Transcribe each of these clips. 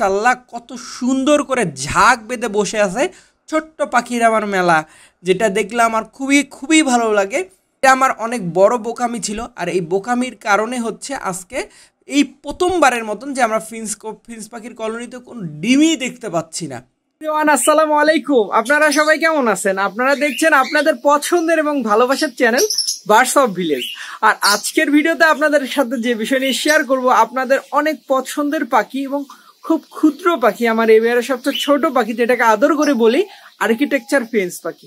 মাশাল্লাহ কত সুন্দর করে ঝাঁক বেঁধে বসে আছে ছোট্ট পাখির আমার মেলা যেটা দেখলে আমার খুবই খুবই ভালো লাগে এটা আমার অনেক বড় বোকামি ছিল আর এই বোকামির কারণে হচ্ছে আজকে এই প্রথমবারের মতন যে আমরা ফিন্স ফিন্স পাখির কলোনিতে কোনো ডিমই দেখতে পাচ্ছি না আসসালামু আলাইকুম আপনারা সবাই কেমন আছেন আপনারা দেখছেন আপনাদের পছন্দের এবং ভালোবাসার চ্যানেল বার্স অফ ভিলেজ আর আজকের ভিডিওতে আপনাদের সাথে যে বিষয় নিয়ে শেয়ার করব আপনাদের অনেক পছন্দের পাখি এবং খুব ক্ষুদ্র পাখি আমার এবারে সবচেয়ে ছোট পাখি যেটাকে আদর করে বলি আর্কিটেকচার ফেন্স পাখি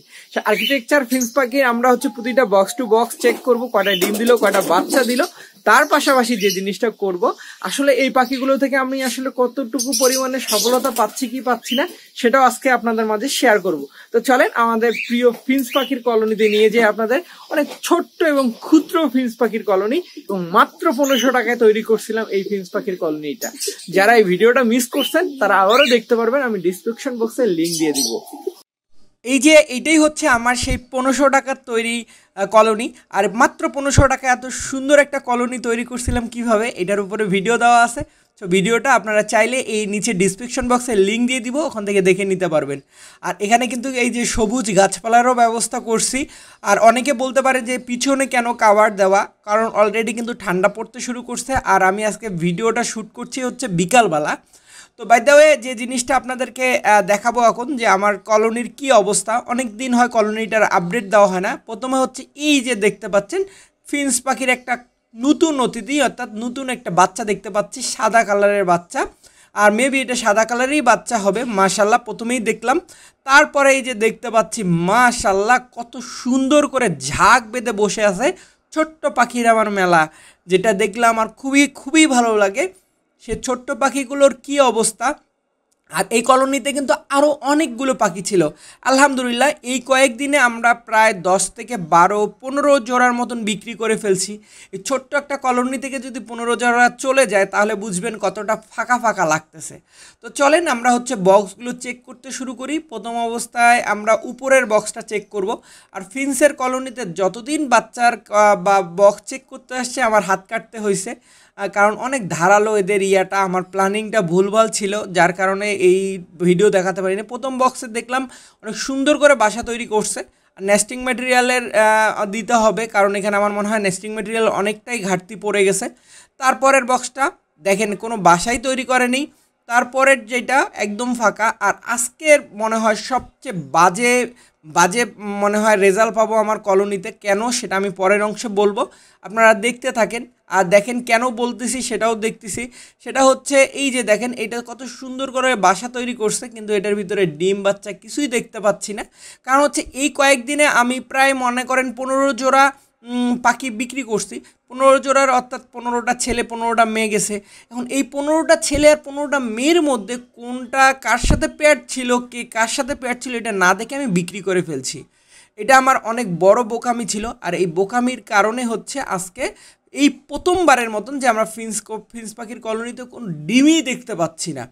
আর্কিটেকচার ফেন্স পাখি আমরা হচ্ছে প্রতিটা বক্স টু বক্স চেক করব কটা ডিম দিল কটা বাচ্চা দিল তার পাশাপাশি যে জিনিসটা করব আসলে এই পাখিগুলো থেকে আমি আসলে কতটুকু পরিমাণে সফলতা পাচ্ছি কি পাচ্ছি না সেটাও আজকে আপনাদের মাঝে শেয়ার করব তো চলেন আমাদের প্রিয় ফিন্স পাখির কলোনিতে নিয়ে যে আপনাদের অনেক ছোট্ট এবং ক্ষুদ্র ফিন্স পাখির কলোনি এবং মাত্র পনেরোশো টাকায় তৈরি করছিলাম এই ফিন্স পাখির কলোনিটা যারা এই ভিডিওটা মিস করছেন তারা আবারও দেখতে পারবেন আমি ডিসক্রিপশন বক্সে লিঙ্ক দিয়ে দিব এই যে এটাই হচ্ছে আমার সেই পনেরোশো টাকার তৈরি কলোনি আর মাত্র পনেরোশো টাকা এত সুন্দর একটা কলোনি তৈরি করছিলাম কিভাবে এটার উপরে ভিডিও দেওয়া আছে তো ভিডিওটা আপনারা চাইলে এই নিচে ডিসক্রিপশন বক্সে লিঙ্ক দিয়ে দিব ওখান থেকে দেখে নিতে পারবেন আর এখানে কিন্তু এই যে সবুজ গাছপালারও ব্যবস্থা করছি আর অনেকে বলতে পারে যে পিছনে কেন কাভার দেওয়া কারণ অলরেডি কিন্তু ঠান্ডা পড়তে শুরু করছে আর আমি আজকে ভিডিওটা শ্যুট করছি হচ্ছে বিকালবেলা তো বাইদাওয়ে যে জিনিসটা আপনাদেরকে দেখাবো এখন যে আমার কলোনির কি অবস্থা অনেক দিন হয় কলোনিটার আপডেট দেওয়া হয় না প্রথমে হচ্ছে এই যে দেখতে পাচ্ছেন ফিন্স পাখির একটা নতুন অতিথি অর্থাৎ নতুন একটা বাচ্চা দেখতে পাচ্ছি সাদা কালারের বাচ্চা আর মেবি এটা সাদা কালারেরই বাচ্চা হবে মাশাল্লাহ প্রথমেই দেখলাম তারপরে এই যে দেখতে পাচ্ছি মাশাল্লাহ কত সুন্দর করে ঝাঁক বেঁধে বসে আছে ছোট্ট পাখির আমার মেলা যেটা দেখলে আমার খুবই খুবই ভালো লাগে সে ছোট্ট পাখিগুলোর কি অবস্থা আর এই কলোনিতে কিন্তু আরও অনেকগুলো পাখি ছিল আলহামদুলিল্লাহ এই কয়েকদিনে আমরা প্রায় দশ থেকে বারো পনেরো জোড়ার মতন বিক্রি করে ফেলছি এই ছোট্ট একটা কলোনি থেকে যদি পনেরো জোড়া চলে যায় তাহলে বুঝবেন কতটা ফাঁকা ফাঁকা লাগতেছে তো চলেন আমরা হচ্ছে বক্সগুলো চেক করতে শুরু করি প্রথম অবস্থায় আমরা উপরের বক্সটা চেক করব আর ফিন্সের কলোনিতে যতদিন বাচ্চার বা বক্স চেক করতে আসছে আমার হাত কাটতে হয়েছে কারণ অনেক ধারালো এদের ইয়াটা আমার প্ল্যানিংটা ভুলভাল ছিল যার কারণে এই ভিডিও দেখাতে পারিনি প্রথম বক্সে দেখলাম অনেক সুন্দর করে বাসা তৈরি করছে নেস্টিং ম্যাটেরিয়ালের দিতে হবে কারণ এখানে আমার মনে হয় নেস্টিং ম্যাটেরিয়াল অনেকটাই ঘাটতি পড়ে গেছে তারপরের বক্সটা দেখেন কোনো বাসাই তৈরি করেনি তারপরের যেটা একদম ফাঁকা আর আজকের মনে হয় সবচেয়ে বাজে বাজে মনে হয় রেজাল্ট পাবো আমার কলোনিতে কেন সেটা আমি পরের অংশে বলবো আপনারা দেখতে থাকেন আর দেখেন কেন বলতেছি সেটাও দেখতেছি সেটা হচ্ছে এই যে দেখেন এটা কত সুন্দর করে বাসা তৈরি করছে কিন্তু এটার ভিতরে ডিম বাচ্চা কিছুই দেখতে পাচ্ছি না কারণ হচ্ছে এই কয়েকদিনে আমি প্রায় মনে করেন পনেরো জোড়া পাখি বিক্রি করছি পনেরো জোড়ার অর্থাৎ পনেরোটা ছেলে পনেরোটা মেয়ে গেছে এখন এই পনেরোটা ছেলে আর পনেরোটা মেয়ের মধ্যে কোনটা কার সাথে প্যাট ছিল কে কার সাথে প্যাট ছিল এটা না দেখে আমি বিক্রি করে ফেলছি এটা আমার অনেক বড় বোকামি ছিল আর এই বোকামির কারণে হচ্ছে আজকে এই প্রথমবারের মতন যে আমরা ফিন্স ফিন্স পাখির কলোনিতে কোনো ডিমই দেখতে পাচ্ছি না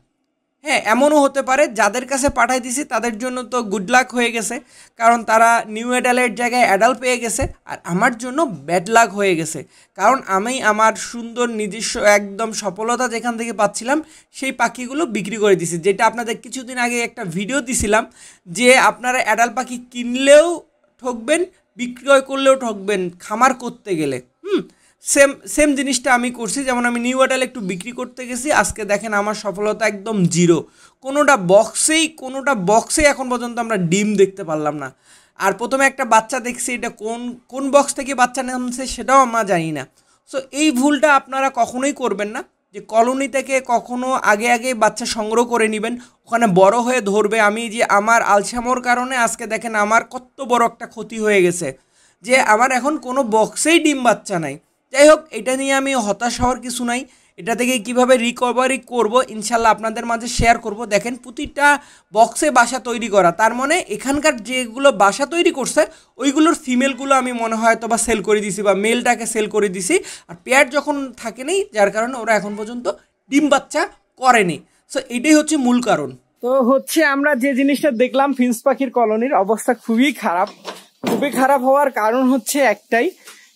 হ্যাঁ এমনও হতে পারে যাদের কাছে পাঠাই দিছি তাদের জন্য তো গুড লাক হয়ে গেছে কারণ তারা নিউ অ্যাডালের জায়গায় অ্যাডাল পেয়ে গেছে আর আমার জন্য ব্যাড লাক হয়ে গেছে কারণ আমি আমার সুন্দর নিজস্ব একদম সফলতা যেখান থেকে পাচ্ছিলাম সেই পাখিগুলো বিক্রি করে দিছি যেটা আপনাদের কিছুদিন আগে একটা ভিডিও দিছিলাম যে আপনারা অ্যাডাল পাখি কিনলেও ঠকবেন বিক্রয় করলেও ঠকবেন খামার করতে গেলে হুম সেম সেম জিনিসটা আমি করছি যেমন আমি নিউ আটাল একটু বিক্রি করতে গেছি আজকে দেখেন আমার সফলতা একদম জিরো কোনোটা বক্সেই কোনোটা বক্সেই এখন পর্যন্ত আমরা ডিম দেখতে পারলাম না আর প্রথমে একটা বাচ্চা দেখছি এটা কোন কোন বক্স থেকে বাচ্চা নামছে সেটাও আমরা জানি না সো এই ভুলটা আপনারা কখনোই করবেন না যে কলোনি থেকে কখনো আগে আগে বাচ্চা সংগ্রহ করে নেবেন ওখানে বড় হয়ে ধরবে আমি যে আমার আলসামোর কারণে আজকে দেখেন আমার কত বড় একটা ক্ষতি হয়ে গেছে যে আমার এখন কোনো বক্সেই ডিম বাচ্চা নাই যাই হোক এটা নিয়ে আমি হতাশ হওয়ার কিছু নাই এটা থেকে কিভাবে রিকভারি করব ইনশাল্লাহ আপনাদের মাঝে শেয়ার করব দেখেন প্রতিটা বক্সে বাসা তৈরি করা তার মানে এখানকার যেগুলো বাসা তৈরি করছে ওইগুলোর ফিমেলগুলো আমি মনে হয় তো বা সেল করে দিছি বা মেলটাকে সেল করে দিছি আর পেয়ার যখন থাকে নেই যার কারণে ওরা এখন পর্যন্ত ডিম বাচ্চা করেনি সো এটাই হচ্ছে মূল কারণ তো হচ্ছে আমরা যে জিনিসটা দেখলাম ফিন্স পাখির কলোনির অবস্থা খুবই খারাপ খুবই খারাপ হওয়ার কারণ হচ্ছে একটাই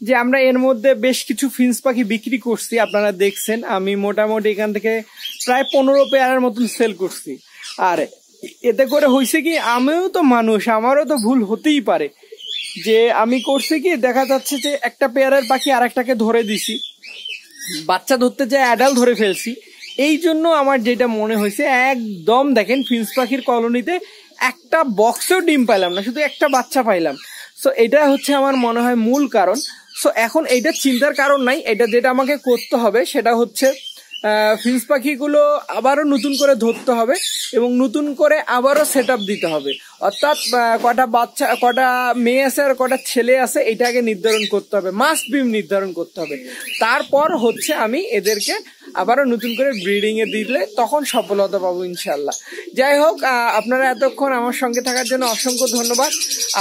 যে আমরা এর মধ্যে বেশ কিছু ফিন্স পাখি বিক্রি করছি আপনারা দেখছেন আমি মোটামুটি এখান থেকে প্রায় পনেরো পেয়ারের মতন সেল করছি আর এতে করে হয়েছে কি আমিও তো মানুষ আমারও তো ভুল হতেই পারে যে আমি করছি কি দেখা যাচ্ছে যে একটা পেয়ারের পাখি আর একটাকে ধরে দিছি বাচ্চা ধরতে যায় অ্যাডাল ধরে ফেলছি এই জন্য আমার যেটা মনে হয়েছে একদম দেখেন ফিন্স পাখির কলোনিতে একটা বক্সেও ডিম পাইলাম না শুধু একটা বাচ্চা পাইলাম সো এটা হচ্ছে আমার মনে হয় মূল কারণ সো এখন এইটা চিন্তার কারণ নাই এটা যেটা আমাকে করতে হবে সেটা হচ্ছে ফিন্স পাখিগুলো আবারও নতুন করে ধরতে হবে এবং নতুন করে আবারও সেট দিতে হবে অর্থাৎ কটা বাচ্চা কটা মেয়ে আছে আর কটা ছেলে আছে এটাকে নির্ধারণ করতে হবে মাস্ট বিম নির্ধারণ করতে হবে তারপর হচ্ছে আমি এদেরকে আবারও নতুন করে ব্রিডিংয়ে দিলে তখন সফলতা পাবো ইনশাল্লাহ যাই হোক আপনারা এতক্ষণ আমার সঙ্গে থাকার জন্য অসংখ্য ধন্যবাদ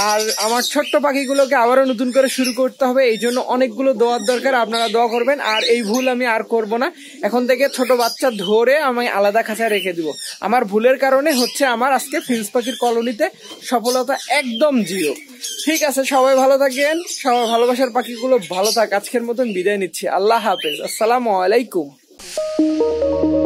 আর আমার ছোট্ট পাখিগুলোকে আবারও নতুন করে শুরু করতে হবে এই জন্য অনেকগুলো দোয়ার দরকার আপনারা দোয়া করবেন আর এই ভুল আমি আর করব না এখন থেকে ছোট বাচ্চা ধরে আমি আলাদা খাঁচায় রেখে দিব আমার ভুলের কারণে হচ্ছে আমার আজকে ফিন্স পাখির কলোনিতে সফলতা একদম জিরো ঠিক আছে সবাই ভালো থাকেন সবাই ভালোবাসার পাখিগুলো ভালো থাক আজকের মতন বিদায় নিচ্ছি আল্লাহ হাফেজ আসসালামু আলাইকুম Música